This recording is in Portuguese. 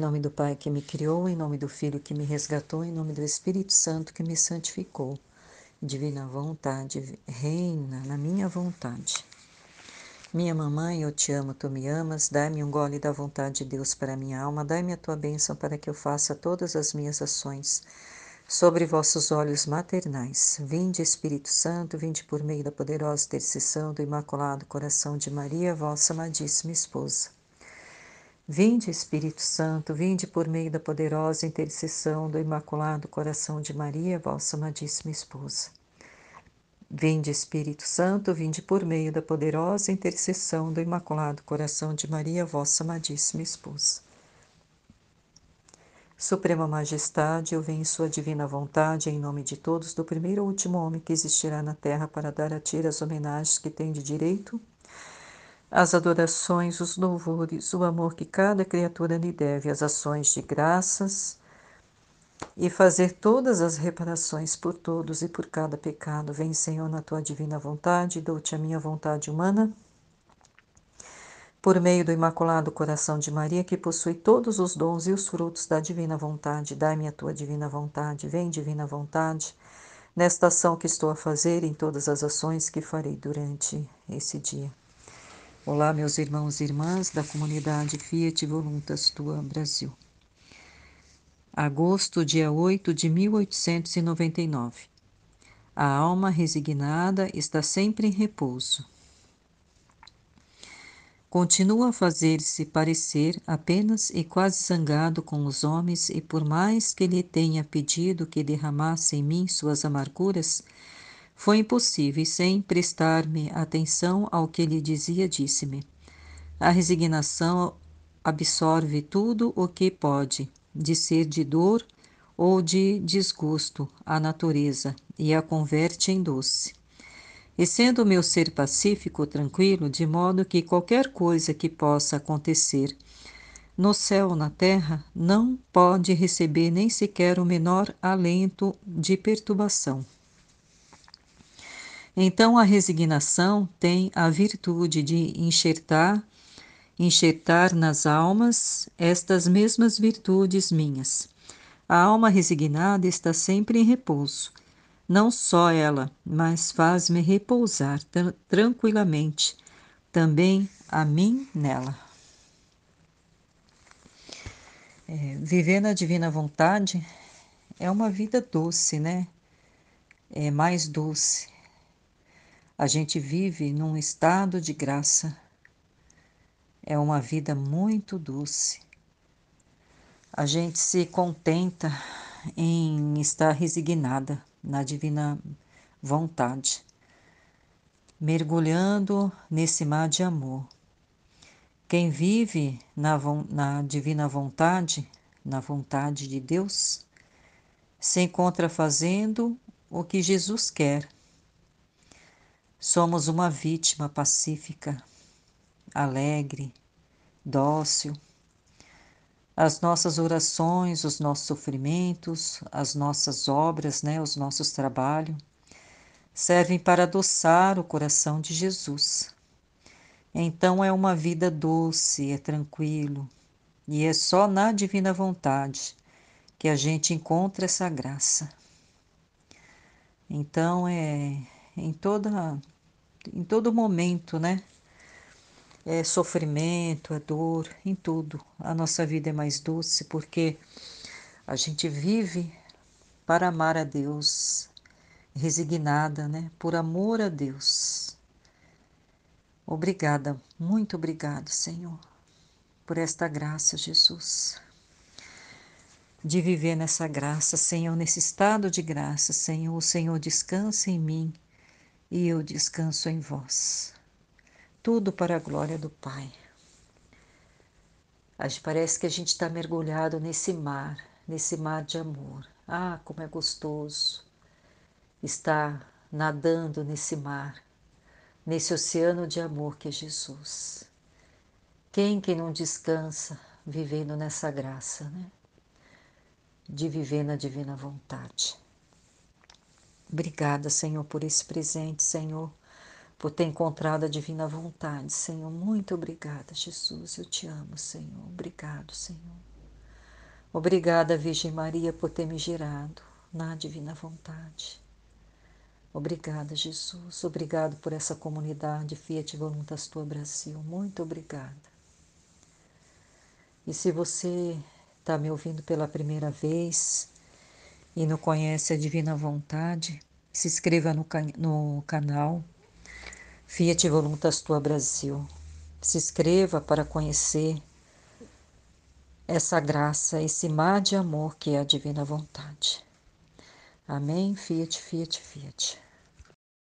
nome do Pai que me criou, em nome do Filho que me resgatou, em nome do Espírito Santo que me santificou. Divina vontade, reina na minha vontade. Minha mamãe, eu te amo, tu me amas, dá me um gole da vontade de Deus para minha alma, dá me a tua bênção para que eu faça todas as minhas ações sobre vossos olhos maternais. Vinde, Espírito Santo, vinde por meio da poderosa intercessão do Imaculado Coração de Maria, vossa amadíssima esposa. Vinde, Espírito Santo, vinde por meio da poderosa intercessão do Imaculado Coração de Maria, vossa amadíssima esposa. Vinde, Espírito Santo, vinde por meio da poderosa intercessão do Imaculado Coração de Maria, vossa amadíssima esposa. Suprema Majestade, eu venho em Sua divina vontade, em nome de todos, do primeiro ao último homem que existirá na terra, para dar a Ti as homenagens que tem de direito as adorações, os louvores, o amor que cada criatura lhe deve, as ações de graças e fazer todas as reparações por todos e por cada pecado. Vem, Senhor, na tua divina vontade, dou-te a minha vontade humana. Por meio do Imaculado Coração de Maria, que possui todos os dons e os frutos da divina vontade, dai-me a tua divina vontade, vem, divina vontade, nesta ação que estou a fazer, em todas as ações que farei durante esse dia. Olá, meus irmãos e irmãs da comunidade Fiat Voluntas Tua Brasil. Agosto, dia 8 de 1899. A alma resignada está sempre em repouso. Continua a fazer-se parecer apenas e quase zangado com os homens, e por mais que lhe tenha pedido que derramasse em mim suas amarguras, foi impossível e, sem prestar-me atenção ao que ele dizia, disse-me: A resignação absorve tudo o que pode, de ser de dor ou de desgosto, à natureza e a converte em doce. E sendo o meu ser pacífico, tranquilo, de modo que qualquer coisa que possa acontecer no céu ou na terra não pode receber nem sequer o menor alento de perturbação. Então a resignação tem a virtude de enxertar, enxertar nas almas estas mesmas virtudes minhas. A alma resignada está sempre em repouso. Não só ela, mas faz-me repousar tra tranquilamente, também a mim nela. É, viver na divina vontade é uma vida doce, né? É mais doce, a gente vive num estado de graça. É uma vida muito doce. A gente se contenta em estar resignada na divina vontade, mergulhando nesse mar de amor. Quem vive na, na, divina vontade, na vontade de Deus, se encontra fazendo o que Jesus quer Somos uma vítima pacífica, alegre, dócil. As nossas orações, os nossos sofrimentos, as nossas obras, né, os nossos trabalhos, servem para adoçar o coração de Jesus. Então é uma vida doce, é tranquilo, e é só na divina vontade que a gente encontra essa graça. Então é em toda em todo momento, né? É sofrimento, é dor, em tudo. A nossa vida é mais doce porque a gente vive para amar a Deus, resignada, né? Por amor a Deus. Obrigada, muito obrigado, Senhor, por esta graça, Jesus. De viver nessa graça, Senhor, nesse estado de graça, Senhor. O Senhor descansa em mim e eu descanso em vós. Tudo para a glória do Pai. Acho, parece que a gente está mergulhado nesse mar, nesse mar de amor. Ah, como é gostoso estar nadando nesse mar, nesse oceano de amor que é Jesus. Quem que não descansa vivendo nessa graça, né? De viver na divina vontade. Obrigada, Senhor, por esse presente, Senhor, por ter encontrado a divina vontade, Senhor. Muito obrigada, Jesus. Eu te amo, Senhor. Obrigado, Senhor. Obrigada, Virgem Maria, por ter me gerado na divina vontade. Obrigada, Jesus. Obrigado por essa comunidade Fiat Voluntas Tua Brasil. Muito obrigada. E se você está me ouvindo pela primeira vez, e não conhece a Divina Vontade, se inscreva no, can no canal Fiat Voluntas Tua Brasil. Se inscreva para conhecer essa graça, esse mar de amor que é a Divina Vontade. Amém? Fiat, Fiat, Fiat.